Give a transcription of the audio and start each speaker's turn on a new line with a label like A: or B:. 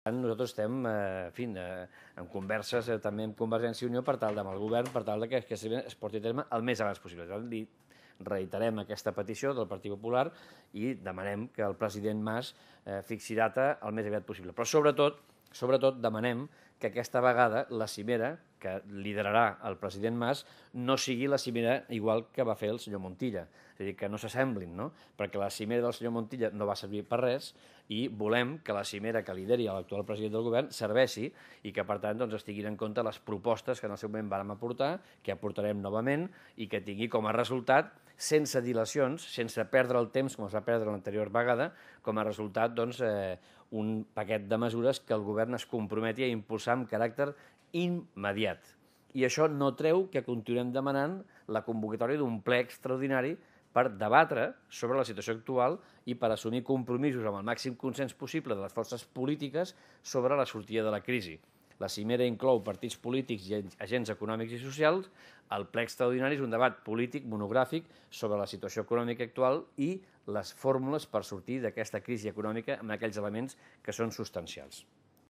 A: Nosaltres estem eh, en, eh, en converses eh, també amb Convergència i Unió per tal amb el govern, per tal que aquest es porti a terme el més abans possible. Li reiterem aquesta petició del Partit Popular i demanem que el president Mas eh, fixi data el més aviat possible. Però, sobretot, Sobretot demanem que aquesta vegada la cimera que liderarà el president Mas no sigui la cimera igual que va fer el senyor Montilla. És a dir, que no s'assemblin, no? Perquè la cimera del senyor Montilla no va servir per res i volem que la cimera que lideri l'actual president del govern serveixi i que, per tant, doncs, es tinguin en compte les propostes que en el seu moment vam aportar, que aportarem novament i que tingui com a resultat sense dilacions, sense perdre el temps com es va perdre l'anterior vegada, com a resultat doncs, eh, un paquet de mesures que el govern es comprometi a impulsar amb caràcter immediat. I això no treu que continuem demanant la convocatòria d'un ple extraordinari per debatre sobre la situació actual i per assumir compromisos amb el màxim consens possible de les forces polítiques sobre la sortida de la crisi. La cimera inclou partits polítics i agents econòmics i socials. El ple extraordinari és un debat polític monogràfic sobre la situació econòmica actual i les fórmules per sortir d'aquesta crisi econòmica amb aquells elements que són substancials.